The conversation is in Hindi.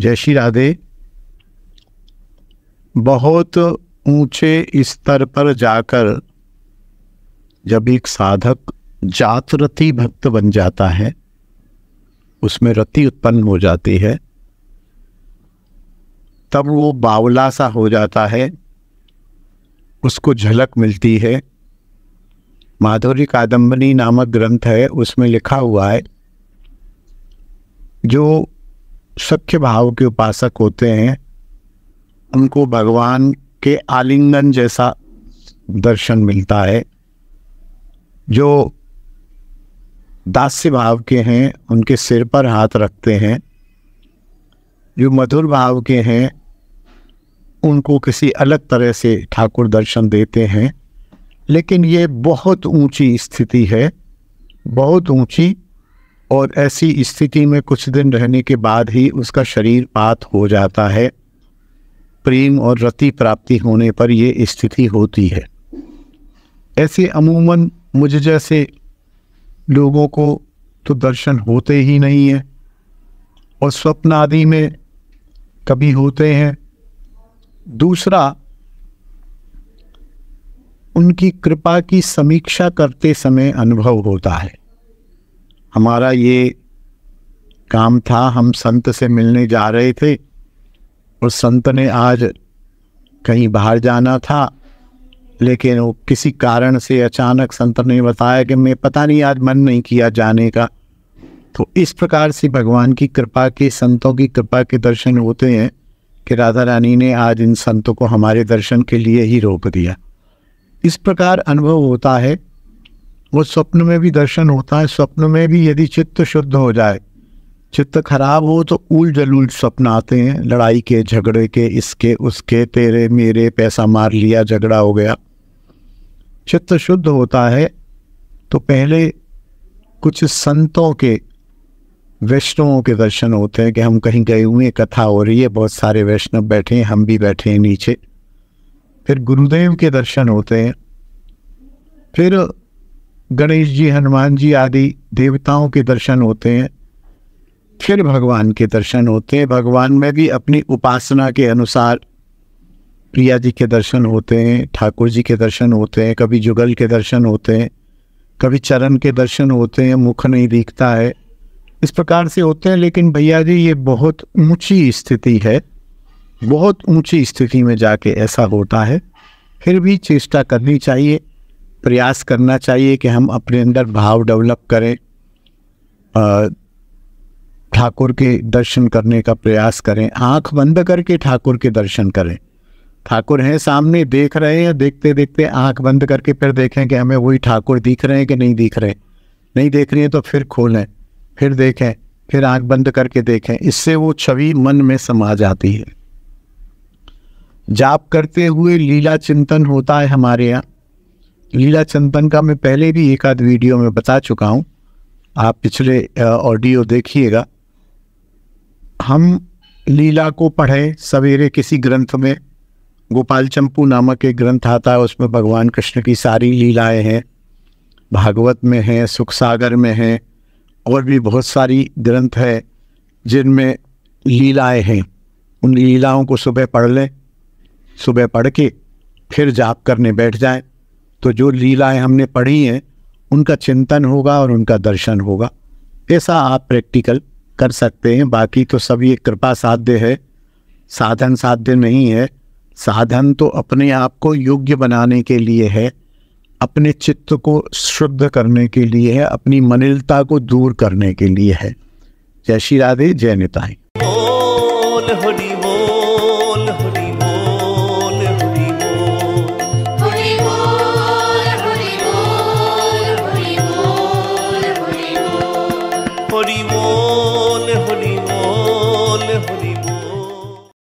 जय श्री राधे बहुत ऊंचे स्तर पर जाकर जब एक साधक जातरथी भक्त बन जाता है उसमें रति उत्पन्न हो जाती है तब वो बावला सा हो जाता है उसको झलक मिलती है माधुरी कादम्बनी नामक ग्रंथ है उसमें लिखा हुआ है जो सख्य भाव के उपासक होते हैं उनको भगवान के आलिंगन जैसा दर्शन मिलता है जो दास्य भाव के हैं उनके सिर पर हाथ रखते हैं जो मधुर भाव के हैं उनको किसी अलग तरह से ठाकुर दर्शन देते हैं लेकिन ये बहुत ऊंची स्थिति है बहुत ऊंची और ऐसी स्थिति में कुछ दिन रहने के बाद ही उसका शरीर पात हो जाता है प्रेम और रति प्राप्ति होने पर ये स्थिति होती है ऐसे अमूमन मुझ जैसे लोगों को तो दर्शन होते ही नहीं है और स्वप्न आदि में कभी होते हैं दूसरा उनकी कृपा की समीक्षा करते समय अनुभव होता है हमारा ये काम था हम संत से मिलने जा रहे थे और संत ने आज कहीं बाहर जाना था लेकिन वो किसी कारण से अचानक संत ने बताया कि मैं पता नहीं आज मन नहीं किया जाने का तो इस प्रकार से भगवान की कृपा के संतों की कृपा के दर्शन होते हैं कि राधा रानी ने आज इन संतों को हमारे दर्शन के लिए ही रोक दिया इस प्रकार अनुभव होता है वो स्वप्न में भी दर्शन होता है स्वप्न में भी यदि चित्त शुद्ध हो जाए चित्त खराब हो तो उल जलूल स्वप्न आते हैं लड़ाई के झगड़े के इसके उसके तेरे मेरे पैसा मार लिया झगड़ा हो गया चित्त शुद्ध होता है तो पहले कुछ संतों के वैष्णवों के दर्शन होते हैं कि हम कहीं गए हुए कथा हो रही है बहुत सारे वैष्णव बैठे हैं हम भी बैठे हैं नीचे फिर गुरुदेव के दर्शन होते हैं फिर गणेश जी हनुमान जी आदि देवताओं के दर्शन होते हैं फिर भगवान के दर्शन होते हैं भगवान में भी अपनी उपासना के अनुसार प्रिया जी के दर्शन होते हैं ठाकुर जी के दर्शन होते हैं कभी जुगल के दर्शन होते हैं कभी चरण के दर्शन होते हैं मुख नहीं दिखता है इस प्रकार से होते हैं लेकिन भैया जी ये बहुत ऊंची स्थिति है बहुत ऊंची स्थिति में जाके ऐसा होता है फिर भी चेष्टा करनी चाहिए प्रयास करना चाहिए कि हम अपने अंदर भाव डेवलप करें ठाकुर के दर्शन करने का प्रयास करें आंख बंद करके ठाकुर के दर्शन करें ठाकुर हैं सामने देख रहे हैं देखते देखते आंख बंद करके फिर देखें कि हमें वही ठाकुर दिख रहे हैं कि नहीं दिख रहे नहीं देख रहे हैं तो फिर खोलें फिर देखें फिर आंख बंद करके देखें इससे वो छवि मन में समा जाती है जाप करते हुए लीला चिंतन होता है हमारे यहाँ लीला चंदन का मैं पहले भी एक आध वीडियो में बता चुका हूँ आप पिछले ऑडियो देखिएगा हम लीला को पढ़ें सवेरे किसी ग्रंथ में गोपाल चंपू नामक एक ग्रंथ आता है उसमें भगवान कृष्ण की सारी लीलाएं हैं भागवत में हैं सुख सागर में हैं और भी बहुत सारी ग्रंथ है जिनमें लीलाएं हैं उन लीलाओं को सुबह पढ़ लें सुबह पढ़ के फिर जाप करने बैठ जाएं तो जो लीलाएं हमने पढ़ी हैं उनका चिंतन होगा और उनका दर्शन होगा ऐसा आप प्रैक्टिकल कर सकते हैं बाकी तो सब ये कृपा साध्य है साधन साध्य नहीं है साधन तो अपने आप को योग्य बनाने के लिए है अपने चित्त को शुद्ध करने के लिए है अपनी मनिलता को दूर करने के लिए है जय श्री राधे जय निताई